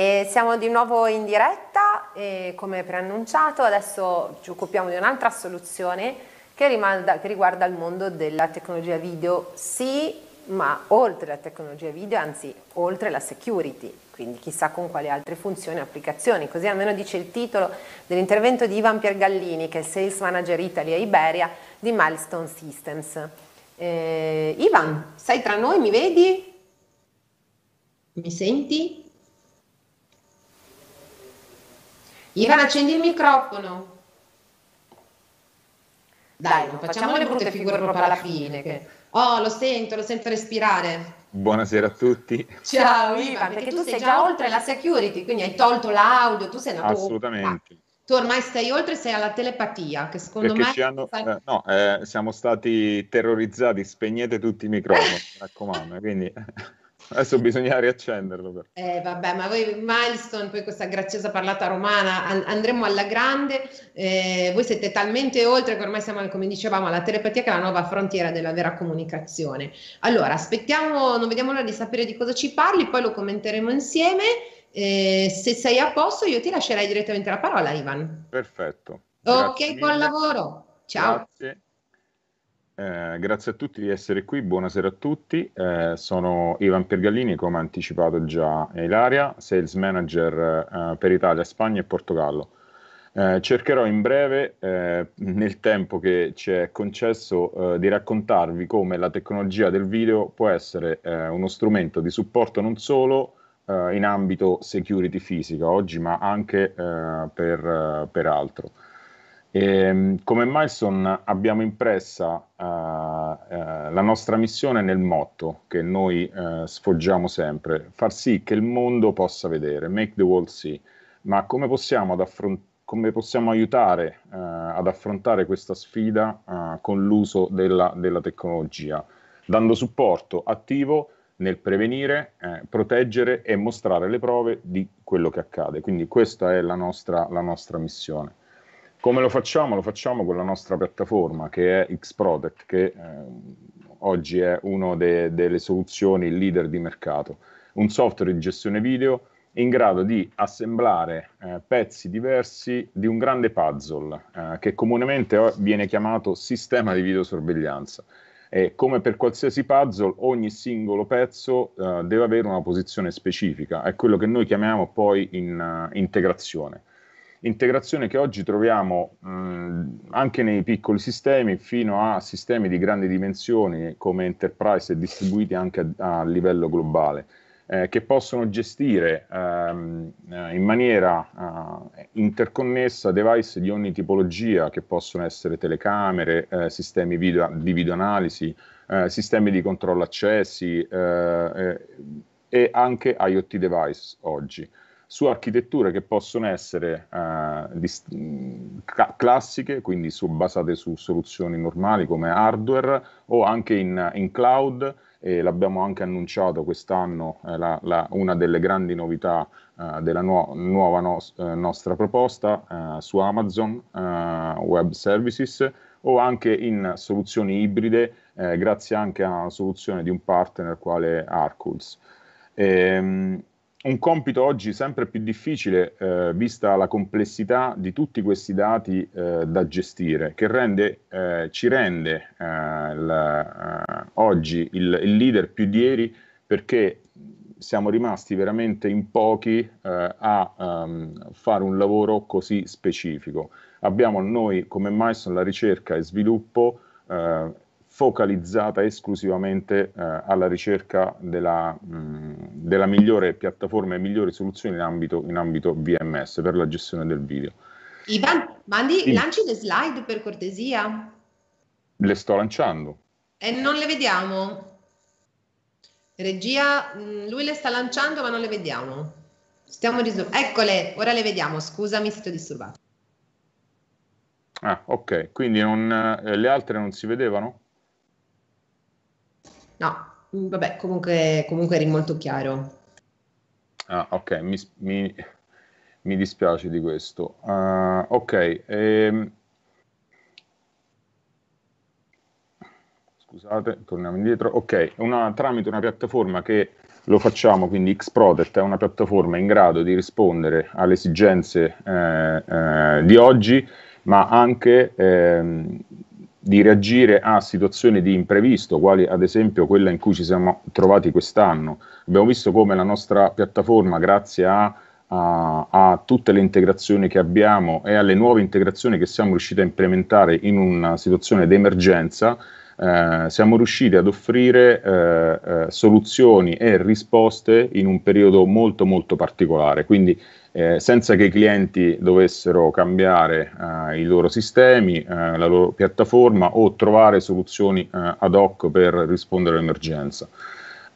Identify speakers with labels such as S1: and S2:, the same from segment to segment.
S1: E siamo di nuovo in diretta e come preannunciato adesso ci occupiamo di un'altra soluzione che, rimanda, che, riguarda il mondo della tecnologia video, sì, ma oltre la tecnologia video, anzi oltre la security, quindi chissà con quali altre funzioni e applicazioni, così almeno dice il titolo dell'intervento di Ivan Piergallini, che è Sales Manager Italia Iberia di Milestone Systems. Eh, Ivan, sei tra noi, mi vedi? Mi senti? Ivan, accendi il microfono. Dai, non facciamo le brutte figure proprio alla fine. Che... Oh, lo sento, lo sento respirare.
S2: Buonasera a tutti.
S1: Ciao Ivan, perché tu sei già oltre la security, quindi hai tolto l'audio, tu sei andato... Assolutamente. Ah, tu ormai stai oltre, sei alla telepatia, che secondo perché me... Ci hanno... eh,
S2: no, eh, siamo stati terrorizzati, spegnete tutti i microfoni, mi raccomando, eh, quindi... Adesso bisogna riaccenderlo. Però.
S1: Eh, vabbè, ma voi Milestone, poi questa graziosa parlata romana, an- andremo alla grande. Eh, voi siete talmente oltre che ormai siamo, come dicevamo, alla telepatia che è la nuova frontiera della vera comunicazione. Allora, aspettiamo, non vediamo l'ora di sapere di cosa ci parli, poi lo commenteremo insieme. Eh, se sei a posto, io ti lascerei direttamente la parola, Ivan.
S2: Perfetto.
S1: Grazie ok, mille. buon lavoro. Ciao.
S2: Grazie. Eh, grazie a tutti di essere qui, buonasera a tutti. Eh, sono Ivan Pergallini, come ha anticipato già Ilaria, sales manager eh, per Italia, Spagna e Portogallo. Eh, cercherò in breve, eh, nel tempo che ci è concesso, di raccontarvi come la tecnologia del video può essere uno strumento di supporto non solo in ambito security fisica oggi, ma anche per, per altro. E, ehm, come Milestone abbiamo impressa uh, uh, la nostra missione nel motto che noi uh, sfoggiamo sempre, far sì che il mondo possa vedere, make the world see, ma come possiamo, affront- come possiamo aiutare ad affrontare questa sfida con l'uso della, della, tecnologia, dando supporto attivo nel prevenire, eh, proteggere e mostrare le prove di quello che accade. Quindi questa è la nostra, la nostra missione. Come lo facciamo? Lo facciamo con la nostra piattaforma che è Xprotect, che eh, oggi è una de- delle soluzioni leader di mercato. Un software di gestione video in grado di assemblare eh, pezzi diversi di un grande puzzle eh, che comunemente viene chiamato sistema di videosorveglianza. E come per qualsiasi puzzle, ogni singolo pezzo eh, deve avere una posizione specifica, è quello che noi chiamiamo poi in, uh, integrazione integrazione che oggi troviamo mh, mm, anche nei piccoli sistemi fino a sistemi di grandi dimensioni come enterprise e distribuiti anche a, a livello globale. Eh, che possono gestire ehm, eh, in maniera eh, interconnessa device di ogni tipologia, che possono essere telecamere, eh, sistemi video, di videoanalisi, eh, sistemi di controllo accessi eh, e anche IoT device oggi su architetture che possono essere eh, di, ca- classiche, quindi su, basate su soluzioni normali come hardware o anche in, in cloud. E l'abbiamo anche annunciato quest'anno, eh, la, la, una delle grandi novità eh, della nu- nuova no- eh, nostra proposta eh, su Amazon eh, Web Services o anche in soluzioni ibride, grazie anche a una soluzione di un partner quale Arcools. Ehm, un compito oggi sempre più difficile eh, vista la complessità di tutti questi dati eh, da gestire, che rende, eh, ci rende eh, la, eh, oggi il, il, leader più di ieri perché siamo rimasti veramente in pochi eh, a um, fare un lavoro così specifico. Abbiamo noi come Maison la ricerca e sviluppo focalizzata esclusivamente eh, alla ricerca della, mh, della, migliore piattaforma e migliori soluzioni in ambito, in ambito VMS per la gestione del video. Ivan,
S1: mandi, sì. lanci le slide per cortesia.
S2: Le sto lanciando.
S1: E non le vediamo. Regia, lui le sta lanciando ma non le vediamo. Stiamo risol- Eccole, ora le vediamo. Scusami se ti ho disturbato.
S2: Ah, ok, quindi non, eh, le altre non si vedevano?
S1: No, mm, vabbè, comunque, comunque eri molto chiaro.
S2: Ah, ok, mi, mi, mi dispiace di questo. Uh, ok, ehm... scusate, torniamo indietro. Ok, una, tramite una piattaforma che lo facciamo, quindi Xprotect è una piattaforma in grado di rispondere alle esigenze eh, eh, di oggi, ma anche ehm, di reagire a situazioni di imprevisto, quali ad esempio quella in cui ci siamo trovati quest'anno. Abbiamo visto come la nostra piattaforma, grazie a, a, a tutte le integrazioni che abbiamo e alle nuove integrazioni che siamo riusciti a implementare in una situazione d'emergenza, eh, siamo riusciti ad offrire eh, eh, soluzioni e risposte in un periodo molto molto particolare, quindi senza che i clienti dovessero cambiare i loro sistemi, la loro piattaforma o trovare soluzioni ad hoc per rispondere all'emergenza.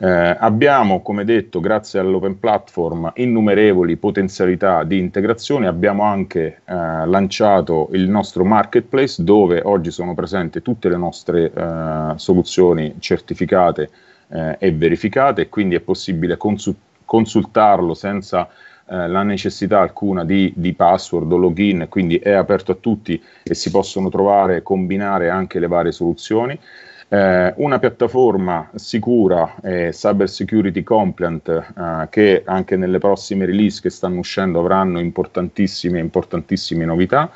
S2: Eh, abbiamo, come detto, grazie all'open platform, innumerevoli potenzialità di integrazione, abbiamo anche eh, lanciato il nostro marketplace dove oggi sono presenti tutte le nostre eh, soluzioni certificate eh, e verificate quindi è possibile consu- consultarlo senza eh, la necessità alcuna di, di, password o login, quindi è aperto a tutti e si possono trovare, e combinare anche le varie soluzioni. Eh, una piattaforma sicura e cyber security compliant eh, che anche nelle prossime release che stanno uscendo avranno importantissime, importantissime novità.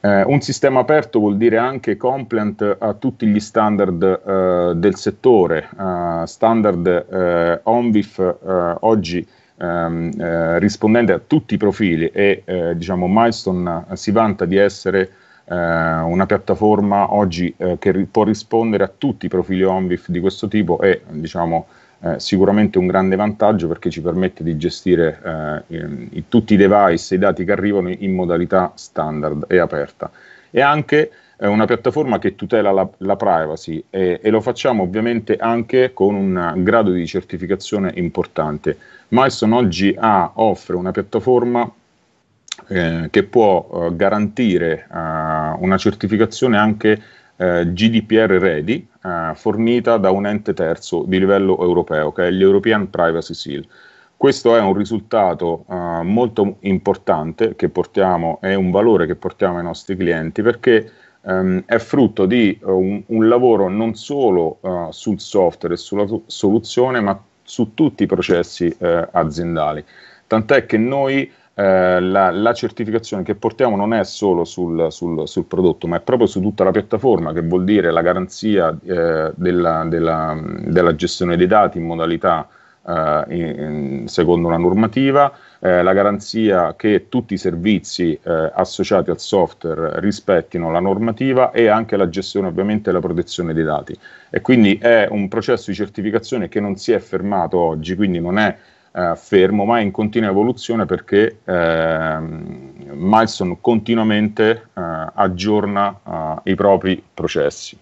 S2: Eh, un sistema aperto vuol dire anche compliant a tutti gli standard eh, del settore, eh, standard eh, ONVIF oggi ehm, rispondente a tutti i profili e diciamo Milestone si vanta di essere eh, una piattaforma oggi eh, che ri- può rispondere a tutti i profili ONVIF di questo tipo è diciamo, eh, sicuramente un grande vantaggio perché ci permette di gestire in, in tutti i device e i dati che arrivano in modalità standard e aperta. E anche è una piattaforma che tutela la, la privacy e, e, lo facciamo ovviamente anche con un grado di certificazione importante. Milestone oggi ha, offre una piattaforma eh, che può eh, garantire eh, una certificazione anche eh, GDPR ready fornita da un ente terzo di livello europeo, che è l'European Privacy Seal. Questo è un risultato molto importante che portiamo, è un valore che portiamo ai nostri clienti perché Um, è frutto di uh, un, un, lavoro non solo uh, sul software e sulla soluzione, ma su tutti i processi uh, aziendali. Tant'è che noi eh, la, la, certificazione che portiamo non è solo sul, sul, sul, prodotto, ma è proprio su tutta la piattaforma, che vuol dire la garanzia eh, della, della, della, gestione dei dati in modalità eh, in, secondo la normativa, eh, la garanzia che tutti i servizi eh, associati al software rispettino la normativa e anche la gestione ovviamente e la protezione dei dati. E quindi è un processo di certificazione che non si è fermato oggi, quindi non è eh, fermo, ma è in continua evoluzione perché eh, Milestone continuamente eh, aggiorna eh, i propri processi.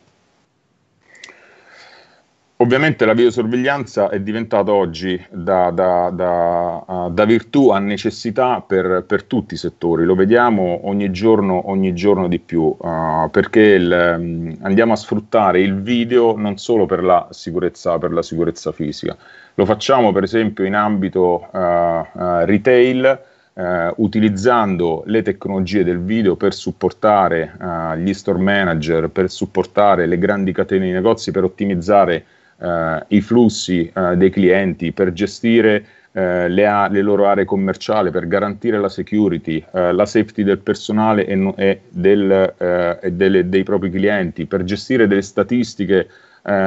S2: Ovviamente la videosorveglianza è diventata oggi da, da, da, uh, da virtù a necessità per, per, tutti i settori, lo vediamo ogni giorno, ogni giorno di più, uh, perché il, um, andiamo a sfruttare il video non solo per la sicurezza, per la sicurezza fisica, lo facciamo per esempio in ambito uh, uh, retail, Uh, utilizzando le tecnologie del video per supportare uh, gli store manager, per supportare le grandi catene di negozi, per ottimizzare uh, i flussi dei clienti, per gestire le, a- le, loro aree commerciali, per garantire la security, la safety del personale e, no- e, del, e delle, dei propri clienti, per gestire delle statistiche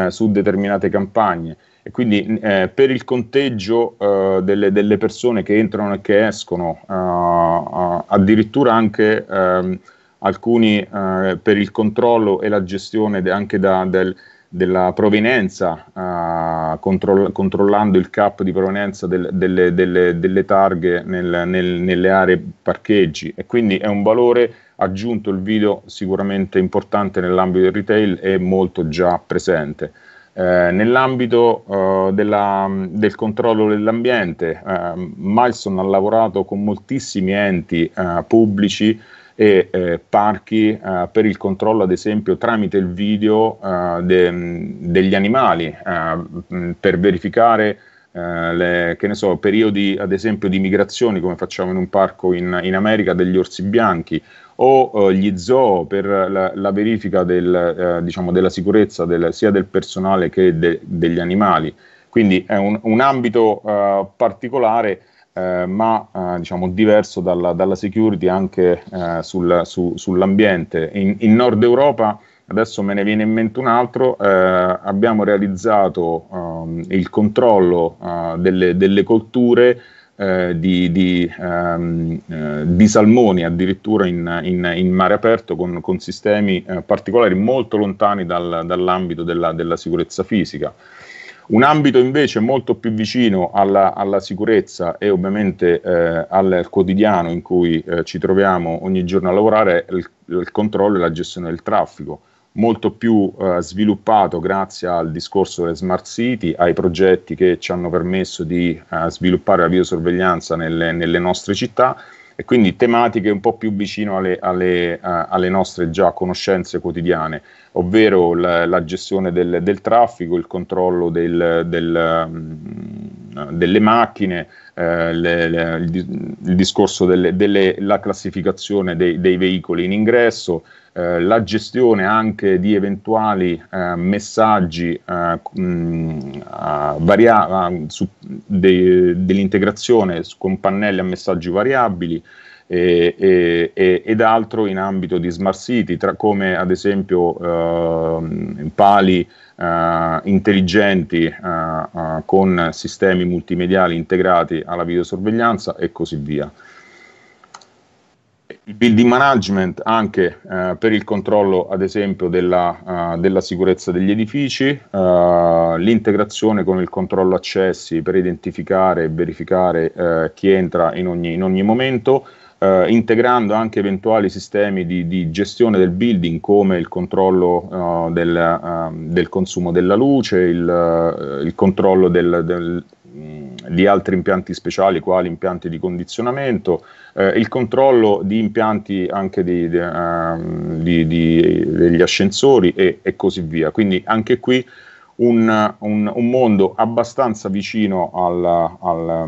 S2: su determinate campagne e quindi eh, per il conteggio eh, delle, delle, persone che entrano e che escono, eh, addirittura anche ehm, alcuni eh, per il controllo e la gestione de, anche da, del, della provenienza, eh, control, controllando il cap di provenienza del, delle, delle, delle, targhe nel, nel, nelle aree parcheggi e quindi è un valore aggiunto il video sicuramente importante nell'ambito del retail e molto già presente. Eh, nell'ambito eh, della, del controllo dell'ambiente, eh, Milestone ha lavorato con moltissimi enti eh, pubblici e eh, parchi eh, per il controllo, ad esempio, tramite il video de, degli animali, per verificare le, che ne so, periodi, ad esempio, di migrazioni, come facciamo in un parco in, in America, degli orsi bianchi o eh, gli zoo per la, la verifica del, eh, diciamo della sicurezza del, sia del personale che de, degli animali. Quindi è un, un ambito eh, particolare, eh, ma eh, diciamo diverso dalla, dalla security anche eh, sul, su, sull'ambiente. In, in, Nord Europa, adesso me ne viene in mente un altro, abbiamo realizzato ehm, il controllo delle, delle colture eh, di, di, ehm, eh, di, salmoni addirittura in, in, in mare aperto con, con sistemi eh, particolari molto lontani dal, dall'ambito della, della, sicurezza fisica. Un ambito invece molto più vicino alla, alla sicurezza e ovviamente eh, al quotidiano in cui eh, ci troviamo ogni giorno a lavorare è il, il controllo e la gestione del traffico molto più eh, sviluppato grazie al discorso delle smart city, ai progetti che ci hanno permesso di eh, sviluppare la biosorveglianza nelle, nelle, nostre città e quindi tematiche un po' più vicino alle, alle, eh, alle nostre già conoscenze quotidiane, ovvero la, la gestione del, del, traffico, il controllo del, del, mh, mm, delle macchine, eh, le, le, il, il, discorso della classificazione dei, dei veicoli in ingresso, eh, la gestione anche di eventuali eh, messaggi eh, varia- de- dell'integrazione con pannelli a messaggi variabili e, e, ed altro in ambito di smart city, tra, come ad esempio ehm, pali eh, intelligenti eh, eh, con sistemi multimediali integrati alla videosorveglianza e così via il building management anche eh, per il controllo, ad esempio, della, uh, della sicurezza degli edifici, uh, l'integrazione con il controllo accessi per identificare e verificare uh, chi entra in ogni, in ogni momento, integrando anche eventuali sistemi di, di, gestione del building come il controllo del, del, consumo della luce, il, il controllo del, del Mm, di altri impianti speciali, quali impianti di condizionamento, eh, il controllo di impianti anche di, di, uh, di, degli ascensori e, e, così via. Quindi anche qui un, un, un mondo abbastanza vicino alla, alla,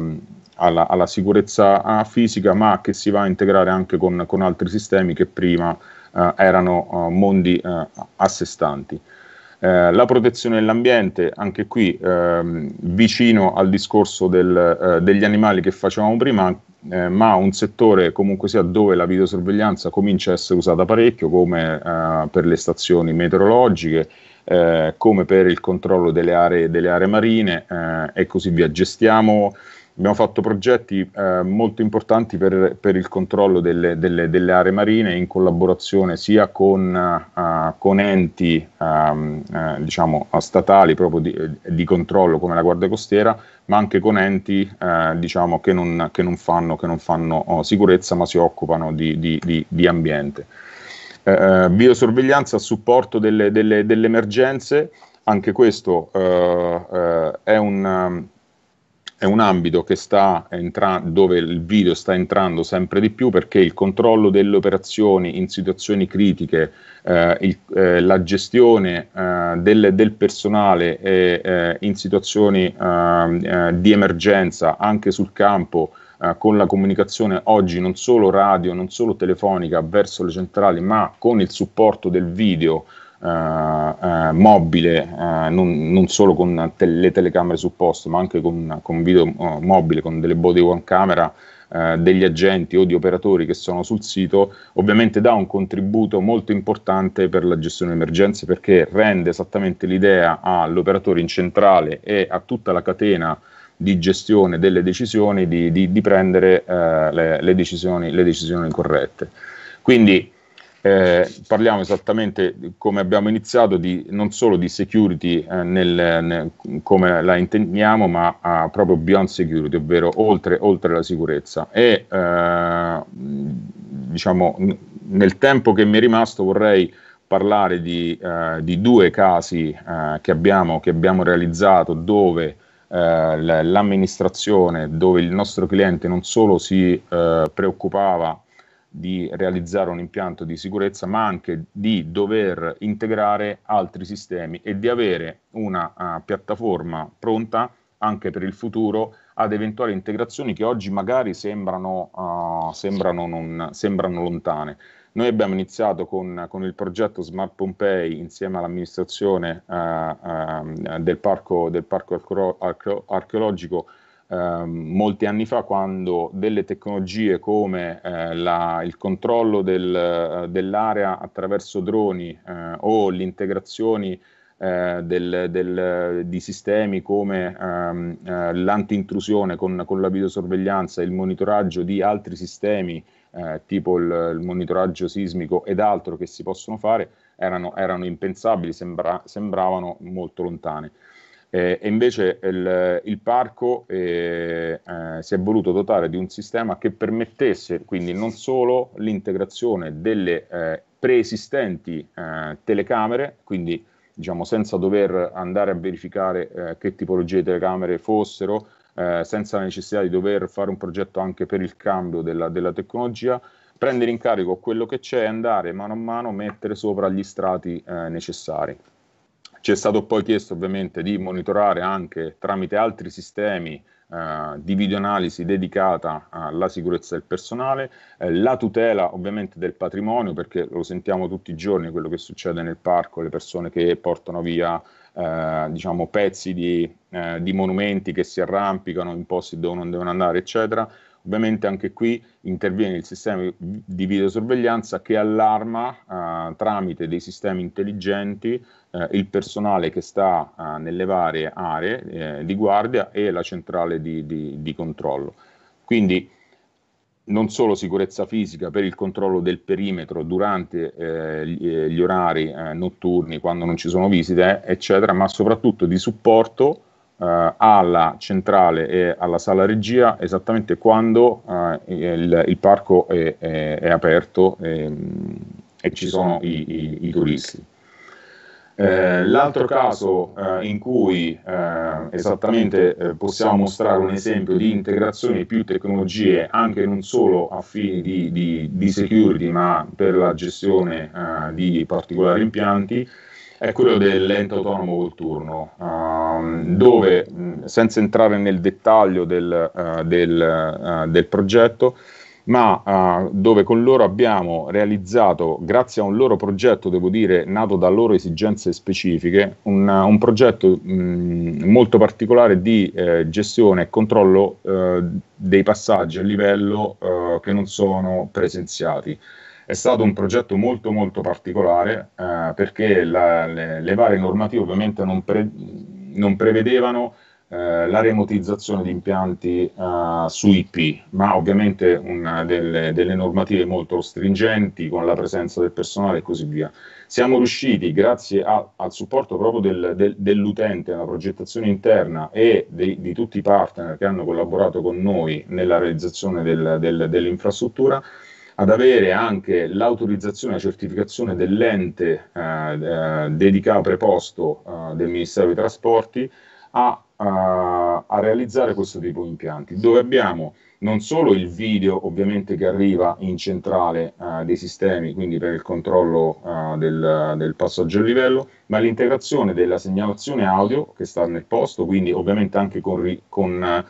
S2: alla, alla, sicurezza eh, fisica, ma che si va a integrare anche con, con altri sistemi che prima uh, erano uh, mondi a sé stanti. Eh, la protezione dell'ambiente, anche qui ehm, vicino al discorso del, eh, degli animali che facevamo prima, eh, ma un settore comunque sia dove la videosorveglianza comincia a essere usata parecchio, come eh, per le stazioni meteorologiche, eh, come per il controllo delle aree, delle aree marine eh, e così via. Gestiamo Abbiamo fatto progetti eh, molto importanti per, per il controllo delle, delle, delle, aree marine in collaborazione sia con, uh, con enti um, eh, diciamo, statali proprio di, eh, di, controllo come la Guardia Costiera, ma anche con enti eh, diciamo, che, non, che, non, fanno, che non fanno oh, sicurezza ma si occupano di, di, di ambiente. Eh, biosorveglianza a supporto delle, delle emergenze, anche questo è un ehm, è un ambito entra- dove il video sta entrando sempre di più perché il controllo delle operazioni in situazioni critiche, eh, il, eh, la gestione eh, del, del, personale eh, in situazioni ehm, eh, di emergenza anche sul campo eh, con la comunicazione oggi non solo radio, non solo telefonica verso le centrali, ma con il supporto del video eh, eh, mobile, eh, non, non, solo con te- le telecamere sul posto, ma anche con, con video eh, mobile, con delle body one camera degli agenti o di operatori che sono sul sito, ovviamente dà un contributo molto importante per la gestione delle emergenze perché rende esattamente l'idea all'operatore in centrale e a tutta la catena di gestione delle decisioni di, di, di prendere eh, le, le, decisioni, le decisioni corrette. Quindi eh, parliamo esattamente come abbiamo iniziato di, non solo di security eh, nel, nel, come la intendiamo ma ah, proprio beyond security ovvero oltre, oltre la sicurezza e eh, diciamo nel tempo che mi è rimasto vorrei parlare di, eh, di due casi eh, che abbiamo, che, abbiamo, realizzato dove l'amministrazione dove il nostro cliente non solo si preoccupava di realizzare un impianto di sicurezza, ma anche di dover integrare altri sistemi e di avere una uh, piattaforma pronta anche per il futuro ad eventuali integrazioni che oggi magari sembrano, uh, sembrano, non, sembrano lontane. Noi abbiamo iniziato con, con, il progetto Smart Pompei insieme all'amministrazione uh, uh, del, parco, del parco archeologico eh, molti anni fa quando delle tecnologie come eh, la, il controllo del, eh, dell'area attraverso droni eh, o l'integrazione eh, del, del, di sistemi come ehm, eh, l'antintrusione con, con, la videosorveglianza e il monitoraggio di altri sistemi eh, tipo il, il, monitoraggio sismico ed altro che si possono fare erano, erano impensabili, sembra, sembravano molto lontane. Eh, e invece il, il parco eh, eh, si è voluto dotare di un sistema che permettesse quindi non solo l'integrazione delle eh, preesistenti eh, telecamere, quindi diciamo senza dover andare a verificare eh, che tipologie di telecamere fossero, senza la necessità di dover fare un progetto anche per il cambio della, della tecnologia, prendere in carico quello che c'è e andare mano a mano a mettere sopra gli strati necessari. Ci è stato poi chiesto ovviamente di monitorare anche tramite altri sistemi eh, di videoanalisi dedicata alla sicurezza del personale, eh, la tutela ovviamente del patrimonio, perché lo sentiamo tutti i giorni quello che succede nel parco, le persone che portano via eh, diciamo, pezzi di, eh, di monumenti che si arrampicano in posti dove non devono andare, eccetera Ovviamente anche qui interviene il sistema di videosorveglianza che allarma eh, tramite dei sistemi intelligenti eh, il personale che sta eh, nelle varie aree eh, di guardia e la centrale di, di, di controllo. Quindi non solo sicurezza fisica per il controllo del perimetro durante eh, gli eh, orari eh, notturni, quando non ci sono visite, eh, eccetera, ma soprattutto di supporto eh, alla centrale e alla sala regia esattamente quando eh, il, il, parco è, è, è aperto e, e, ci sono i, i, i turisti. Eh, l'altro caso eh, in cui eh, esattamente eh, possiamo mostrare un esempio di integrazione di più tecnologie, anche non solo a fini di, di, di security, ma per la gestione eh, di particolari impianti, è quello dell'ente autonomo notturno, um,
S1: ehm, dove,
S2: mh, senza entrare nel dettaglio del, uh, del, uh, del progetto, ma uh, dove con loro abbiamo realizzato, grazie a un loro progetto, devo dire, nato da loro esigenze specifiche, un, un progetto mh, molto particolare di eh, gestione e controllo eh, dei passaggi a livello eh, che non sono presenziati. È stato un progetto molto molto particolare eh, perché la, le, le, varie normative ovviamente non, pre, non prevedevano eh, la remotizzazione di impianti eh, su IP, ma ovviamente una, delle, delle normative molto stringenti con la presenza del personale e così via siamo riusciti, grazie a, al supporto proprio del, del, dell'utente, alla progettazione interna e dei, di tutti i partner che hanno collaborato con noi nella realizzazione del, dell'infrastruttura, ad avere anche l'autorizzazione e la certificazione dell'ente eh, eh, dedicato preposto eh, del Ministero dei Trasporti a, a, eh, a, realizzare questo tipo di impianti, dove abbiamo non solo il video ovviamente che arriva in centrale eh, dei sistemi, quindi per il controllo eh, del, del, passaggio a livello, ma l'integrazione della segnalazione audio che sta nel posto, quindi ovviamente anche con, con eh,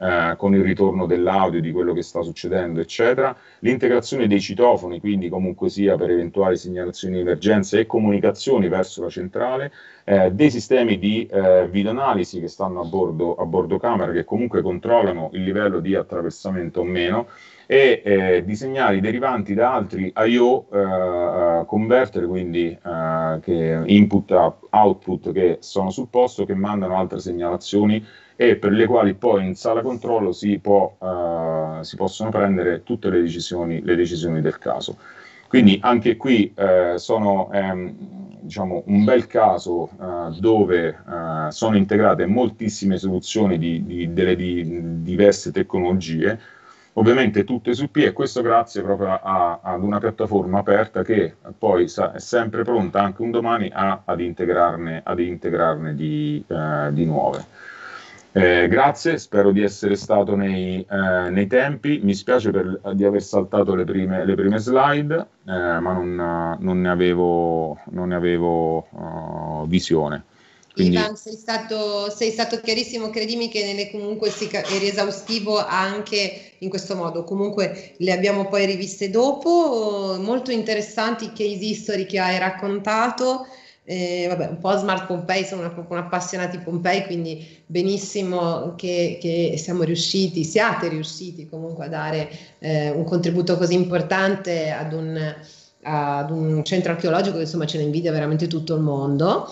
S2: eh, con il ritorno dell'audio, di quello che sta succedendo, eccetera. L'integrazione dei citofoni, quindi comunque sia per eventuali segnalazioni di emergenza e comunicazioni verso la centrale, eh, dei sistemi di eh, videoanalisi che stanno a bordo, a bordo camera, che comunque controllano il livello di attraversamento o meno, e eh, di segnali derivanti da altri I.O. Eh, eh, converter, quindi eh, input a output che sono sul posto, che mandano altre segnalazioni e per le quali poi in sala controllo si, può, eh, si possono prendere tutte le decisioni, le decisioni, del caso. Quindi anche qui eh, sono ehm, diciamo, un bel caso eh, dove eh, sono integrate moltissime soluzioni di, di, delle di, diverse tecnologie, ovviamente tutte su P e questo grazie proprio a, ad una piattaforma aperta che poi sa, è sempre pronta anche un domani a, ad, integrarne, ad integrarne di eh, nuove. Eh, grazie, spero di essere stato nei, eh, nei tempi. Mi spiace per, eh, di aver saltato le prime, le prime slide, eh, ma non, eh, non, ne avevo, non ne avevo uh, visione. Quindi... Ivan, sei
S1: stato, sei stato, chiarissimo, credimi che nelle, comunque si, eri esaustivo anche in questo modo. Comunque le abbiamo poi riviste dopo, molto interessanti i case history che hai raccontato eh, vabbè, un po' Smart Pompei, sono una, un appassionati Pompei, quindi benissimo che, che, siamo riusciti, siate riusciti comunque a dare eh, un contributo così importante ad un, ad un centro archeologico che insomma ce ne invidia veramente tutto il mondo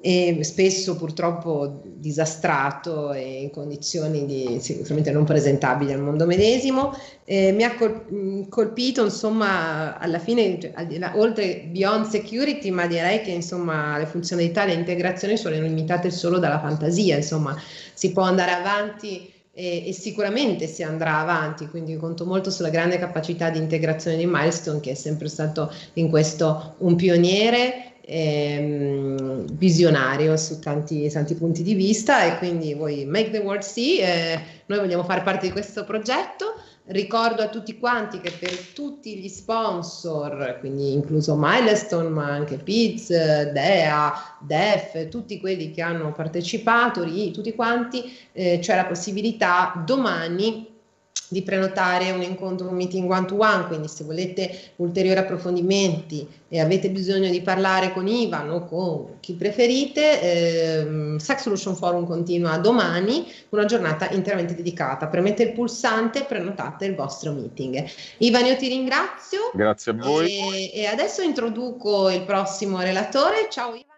S1: e spesso purtroppo disastrato e in condizioni di, sicuramente non presentabili al mondo medesimo. Eh, mi ha mm, colpito, insomma, alla fine, cioè, oltre Beyond Security, ma direi che insomma, le funzionalità e le integrazioni sono limitate solo dalla fantasia, insomma, si può andare avanti. E, e, sicuramente si andrà avanti, quindi conto molto sulla grande capacità di integrazione di Milestone che è sempre stato in questo un pioniere ehm, visionario su tanti, tanti, punti di vista e quindi voi Make the World See, eh, noi vogliamo fare parte di questo progetto. Ricordo a tutti quanti che per tutti gli sponsor, quindi incluso Milestone, ma anche Piz, DEA, DEF, tutti quelli che hanno partecipato, tutti quanti, eh, c'è la possibilità domani di prenotare un incontro, un meeting one to one, quindi se volete ulteriori approfondimenti e avete bisogno di parlare con Ivan o con chi preferite, ehm, Sex Solution Forum continua domani, una giornata interamente dedicata. Premete il pulsante e prenotate il vostro meeting. Ivan, io ti ringrazio. Grazie a voi. E, e adesso introduco il prossimo relatore. Ciao Ivan.